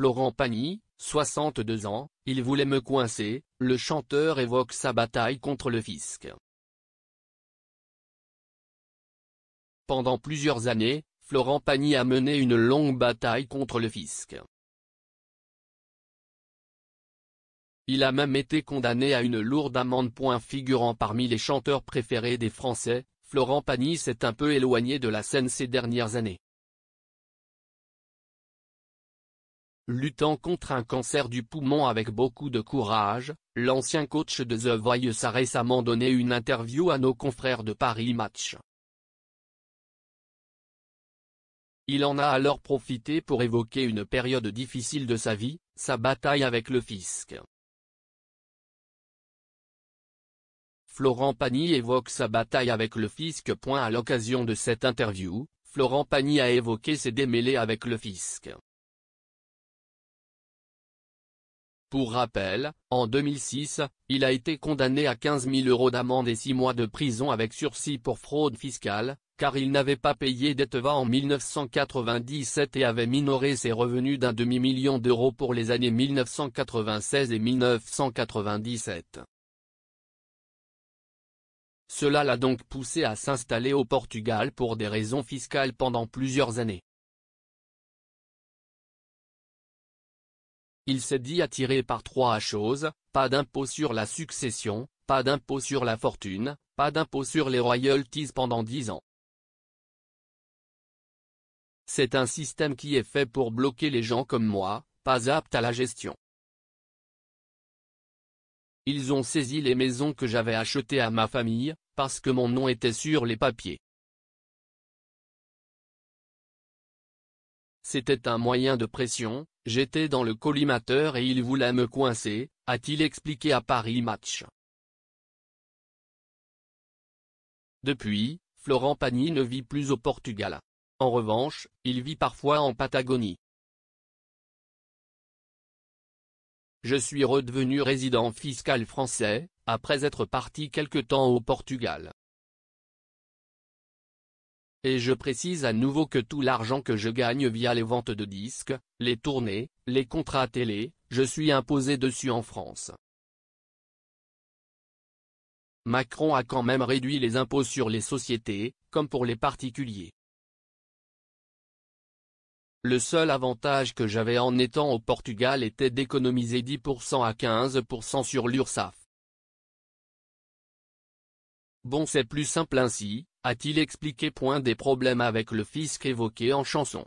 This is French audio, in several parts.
Florent Pagny, 62 ans, il voulait me coincer, le chanteur évoque sa bataille contre le fisc. Pendant plusieurs années, Florent Pagny a mené une longue bataille contre le fisc. Il a même été condamné à une lourde amende. Figurant parmi les chanteurs préférés des Français, Florent Pagny s'est un peu éloigné de la scène ces dernières années. Luttant contre un cancer du poumon avec beaucoup de courage, l'ancien coach de The Voice a récemment donné une interview à nos confrères de Paris Match. Il en a alors profité pour évoquer une période difficile de sa vie, sa bataille avec le fisc. Florent Pagny évoque sa bataille avec le fisc. À l'occasion de cette interview, Florent Pagny a évoqué ses démêlés avec le fisc. Pour rappel, en 2006, il a été condamné à 15 000 euros d'amende et 6 mois de prison avec sursis pour fraude fiscale, car il n'avait pas payé d'ETVA en 1997 et avait minoré ses revenus d'un demi-million d'euros pour les années 1996 et 1997. Cela l'a donc poussé à s'installer au Portugal pour des raisons fiscales pendant plusieurs années. Il s'est dit attiré par trois choses, pas d'impôt sur la succession, pas d'impôt sur la fortune, pas d'impôt sur les royalties pendant dix ans. C'est un système qui est fait pour bloquer les gens comme moi, pas aptes à la gestion. Ils ont saisi les maisons que j'avais achetées à ma famille, parce que mon nom était sur les papiers. C'était un moyen de pression, J'étais dans le collimateur et il voulait me coincer, a-t-il expliqué à Paris Match. Depuis, Florent Pagny ne vit plus au Portugal. En revanche, il vit parfois en Patagonie. Je suis redevenu résident fiscal français, après être parti quelque temps au Portugal. Et je précise à nouveau que tout l'argent que je gagne via les ventes de disques, les tournées, les contrats télé, je suis imposé dessus en France. Macron a quand même réduit les impôts sur les sociétés, comme pour les particuliers. Le seul avantage que j'avais en étant au Portugal était d'économiser 10% à 15% sur l'URSAF. Bon c'est plus simple ainsi, a-t-il expliqué. Point des problèmes avec le fisc évoqué en chanson.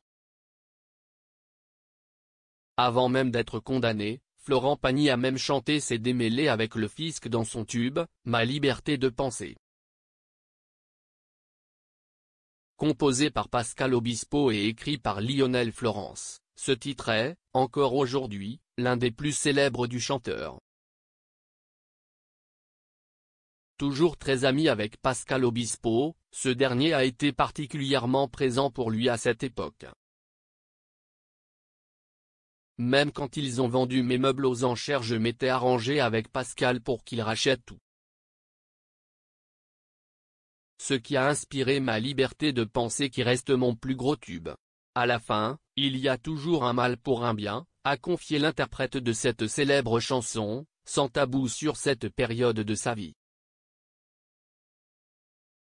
Avant même d'être condamné, Florent Pagny a même chanté ses démêlés avec le fisc dans son tube, Ma liberté de penser. Composé par Pascal Obispo et écrit par Lionel Florence, ce titre est, encore aujourd'hui, l'un des plus célèbres du chanteur. Toujours très ami avec Pascal Obispo, ce dernier a été particulièrement présent pour lui à cette époque. Même quand ils ont vendu mes meubles aux enchères je m'étais arrangé avec Pascal pour qu'il rachète tout. Ce qui a inspiré ma liberté de penser qui reste mon plus gros tube. À la fin, il y a toujours un mal pour un bien, a confié l'interprète de cette célèbre chanson, sans tabou sur cette période de sa vie.